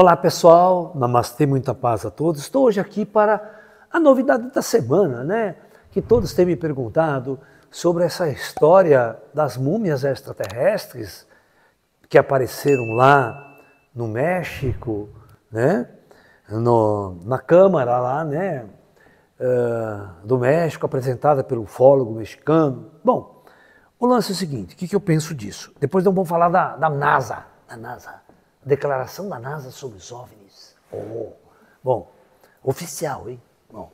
Olá pessoal, namastê, muita paz a todos. Estou hoje aqui para a novidade da semana, né? Que todos têm me perguntado sobre essa história das múmias extraterrestres que apareceram lá no México, né? No, na Câmara lá, né? Uh, do México, apresentada pelo fólogo mexicano. Bom, o lance é o seguinte, o que, que eu penso disso? Depois não vamos falar da, da NASA, da NASA declaração da NASA sobre os OVNIs. Oh. Bom, oficial, hein? Bom.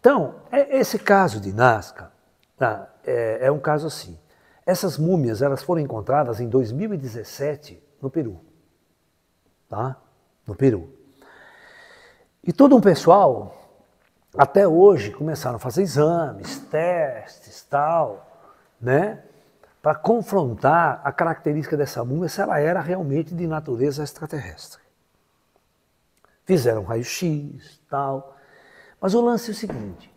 Então, é esse caso de Nazca tá? é, é um caso assim. Essas múmias elas foram encontradas em 2017 no Peru. Tá? No Peru. E todo um pessoal, até hoje, começaram a fazer exames, testes, tal, né? para confrontar a característica dessa múmia é se ela era realmente de natureza extraterrestre. Fizeram raio-x, tal. Mas o lance é o seguinte: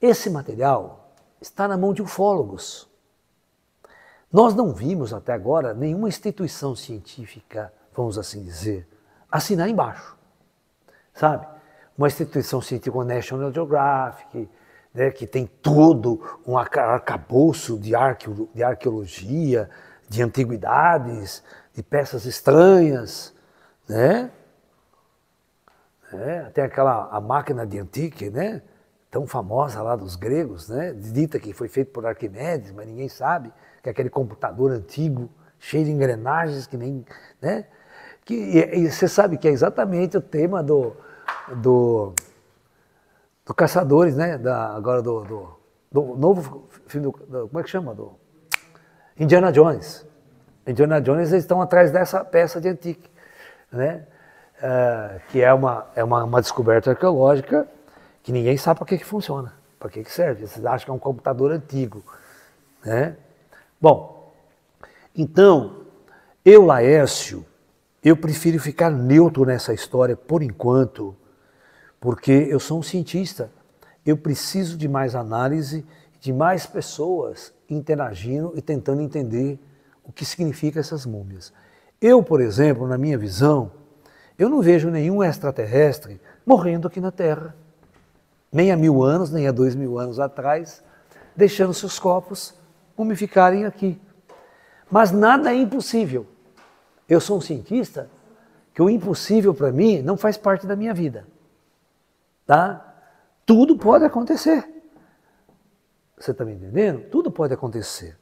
esse material está na mão de ufólogos. Nós não vimos até agora nenhuma instituição científica, vamos assim dizer, assinar embaixo. Sabe? Uma instituição científica, National Geographic, né, que tem todo um arcabouço de, de arqueologia, de antiguidades, de peças estranhas, né? É, tem aquela a máquina de Antique, né? Tão famosa lá dos gregos, né? Dita que foi feito por Arquimedes, mas ninguém sabe que é aquele computador antigo, cheio de engrenagens que nem, né? Que e você sabe que é exatamente o tema do do do Caçadores, né? Da, agora do, do, do novo filme do, do, Como é que chama? Do Indiana Jones. Indiana Jones, eles estão atrás dessa peça de antique, né? Uh, que é, uma, é uma, uma, descoberta arqueológica que ninguém sabe para que, que funciona, para que, que serve. Vocês acham que é um computador antigo. Né? Bom, então, eu, Laércio, eu prefiro ficar neutro nessa história por enquanto, porque eu sou um cientista. Eu preciso de mais análise, de mais pessoas interagindo e tentando entender o que significa essas múmias. Eu, por exemplo, na minha visão, eu não vejo nenhum extraterrestre morrendo aqui na Terra, nem há mil anos, nem há dois mil anos atrás, deixando seus corpos mumificarem aqui. Mas nada é impossível. Eu sou um cientista que o impossível para mim não faz parte da minha vida tá? Tudo pode acontecer. Você está me entendendo? Tudo pode acontecer.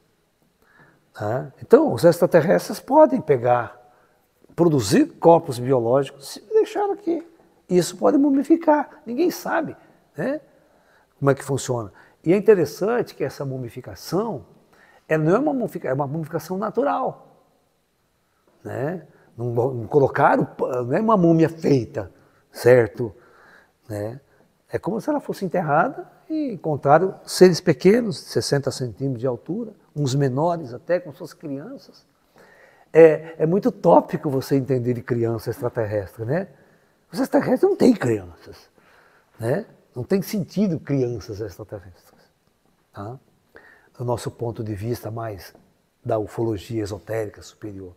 Tá? Então, os extraterrestres podem pegar, produzir corpos biológicos, se deixar aqui. Isso pode mumificar. Ninguém sabe né? como é que funciona. E é interessante que essa mumificação é, não é uma mumificação, é uma mumificação natural. Né? Não, não colocaram, não é uma múmia feita, certo? Né? É como se ela fosse enterrada e encontraram seres pequenos, 60 centímetros de altura, uns menores até, com suas crianças. É, é muito tópico você entender de criança extraterrestre, né? Os extraterrestres não têm crianças, né? Não tem sentido crianças extraterrestres. Tá? Do nosso ponto de vista mais da ufologia esotérica superior.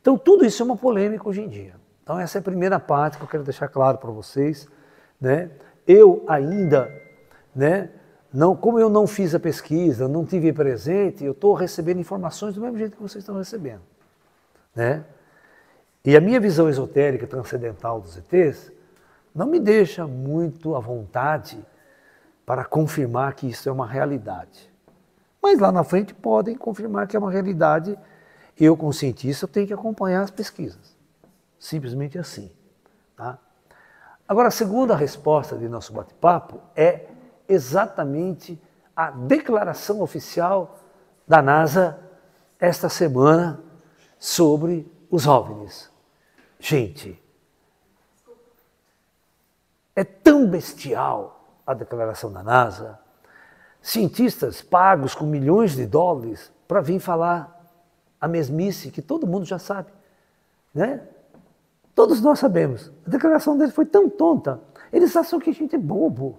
Então, tudo isso é uma polêmica hoje em dia. Então, essa é a primeira parte que eu quero deixar claro para vocês. Né? Eu ainda, né, não, como eu não fiz a pesquisa, não tive presente, eu estou recebendo informações do mesmo jeito que vocês estão recebendo. Né? E a minha visão esotérica transcendental dos ETs não me deixa muito à vontade para confirmar que isso é uma realidade. Mas lá na frente podem confirmar que é uma realidade. Eu, como cientista, tenho que acompanhar as pesquisas. Simplesmente assim. Tá? Agora, a segunda resposta de nosso bate-papo é exatamente a declaração oficial da NASA esta semana sobre os OVNIs. Gente, é tão bestial a declaração da NASA. Cientistas pagos com milhões de dólares para vir falar a mesmice que todo mundo já sabe, né? Todos nós sabemos. A declaração dele foi tão tonta. Eles acham que a gente é bobo.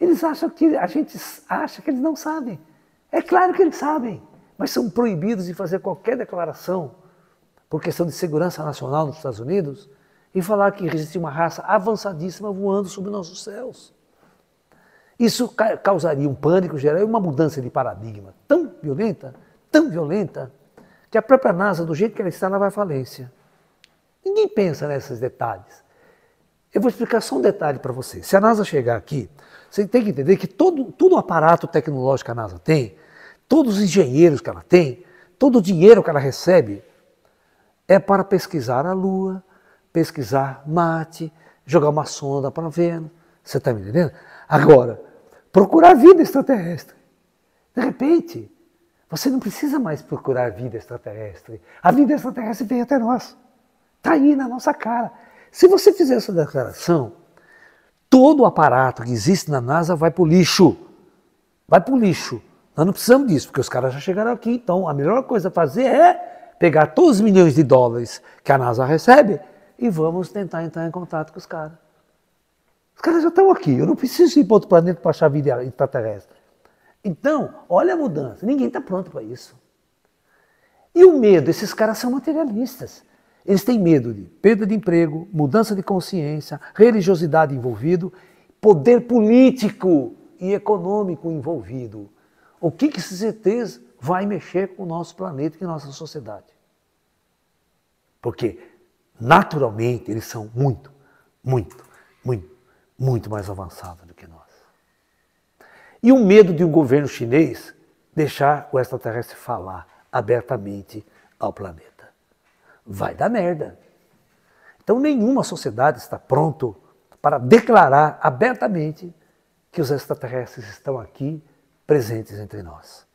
Eles acham que a gente acha que eles não sabem. É claro que eles sabem, mas são proibidos de fazer qualquer declaração por questão de segurança nacional nos Estados Unidos e falar que existe uma raça avançadíssima voando sobre nossos céus. Isso causaria um pânico geral e uma mudança de paradigma tão violenta, tão violenta, que a própria NASA, do jeito que ela está, ela vai à falência. Ninguém pensa nesses detalhes. Eu vou explicar só um detalhe para você. Se a NASA chegar aqui, você tem que entender que todo, todo o aparato tecnológico que a NASA tem, todos os engenheiros que ela tem, todo o dinheiro que ela recebe, é para pesquisar a Lua, pesquisar Marte, jogar uma sonda para Vênus. Você está me entendendo? Agora, procurar vida extraterrestre. De repente, você não precisa mais procurar vida extraterrestre. A vida extraterrestre vem até nós. Está aí na nossa cara. Se você fizer essa declaração, todo o aparato que existe na NASA vai para o lixo. Vai para o lixo. Nós não precisamos disso, porque os caras já chegaram aqui. Então, a melhor coisa a fazer é pegar todos os milhões de dólares que a NASA recebe e vamos tentar entrar em contato com os caras. Os caras já estão aqui. Eu não preciso ir para outro planeta para achar vida extraterrestre. Então, olha a mudança. Ninguém está pronto para isso. E o medo? Esses caras são materialistas. Eles têm medo de perda de emprego, mudança de consciência, religiosidade envolvido, poder político e econômico envolvido. O que, que esses ETs vai mexer com o nosso planeta e com a nossa sociedade? Porque, naturalmente, eles são muito, muito, muito, muito mais avançados do que nós. E o medo de um governo chinês deixar o extraterrestre falar abertamente ao planeta vai dar merda. Então nenhuma sociedade está pronto para declarar abertamente que os extraterrestres estão aqui presentes entre nós.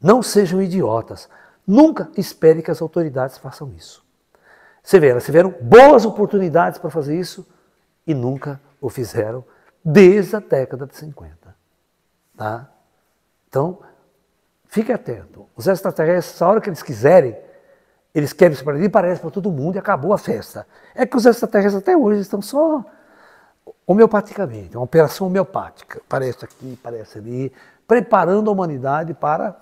Não sejam idiotas. Nunca espere que as autoridades façam isso. Você vê, elas tiveram boas oportunidades para fazer isso e nunca o fizeram desde a década de 50. Tá? Então, fique atento. Os extraterrestres, a hora que eles quiserem, eles quebram esse paradigma e parecem para todo mundo e acabou a festa. É que os extraterrestres até hoje estão só homeopaticamente, uma operação homeopática. Parece aqui, parece ali, preparando a humanidade para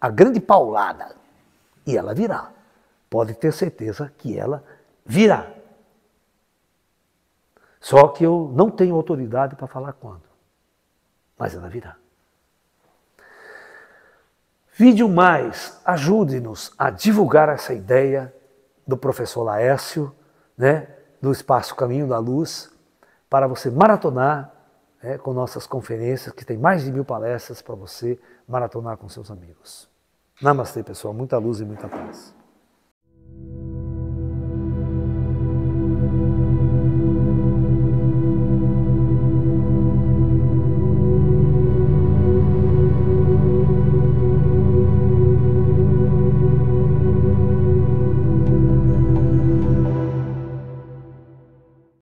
a grande paulada. E ela virá. Pode ter certeza que ela virá. Só que eu não tenho autoridade para falar quando. Mas ela virá. Vídeo mais, ajude-nos a divulgar essa ideia do professor Laércio, né, do Espaço Caminho da Luz, para você maratonar né, com nossas conferências, que tem mais de mil palestras para você maratonar com seus amigos. Namastê, pessoal. Muita luz e muita paz.